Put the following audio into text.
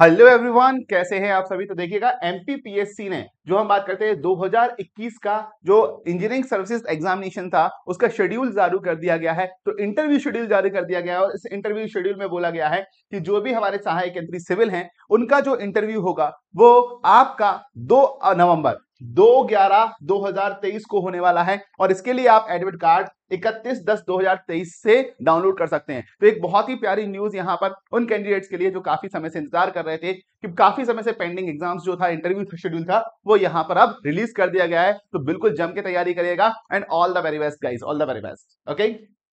hello everyone कैसे हैं आप सभी तो देखिएगा एमपीपीएससी ने जो हम बात करते हैं 2021 का जो इंजीनियरिंग सर्विसेज एग्जामिनेशन था उसका शेड्यूल जारी कर दिया गया है तो इंटरव्यू शेड्यूल जारी कर दिया गया है और इस इंटरव्यू शेड्यूल में बोला गया है कि जो भी हमारे सहायक यंत्री सिविल हैं उनका जो इंटरव्यू होगा वो आपका दो नवंबर दो ग्यारह दो हजार तेईस को होने वाला है और इसके लिए आप एडमिट कार्ड इकतीस दस दो हजार तेईस से डाउनलोड कर सकते हैं तो एक बहुत ही प्यारी न्यूज यहां पर उन कैंडिडेट्स के लिए जो काफी समय से इंतजार कर रहे थे कि काफी समय से पेंडिंग एग्जाम्स जो था इंटरव्यू शेड्यूल था वो यहां पर अब रिलीज कर दिया गया है तो बिल्कुल जम के तैयारी करिएगा and all the very best guys all the very best okay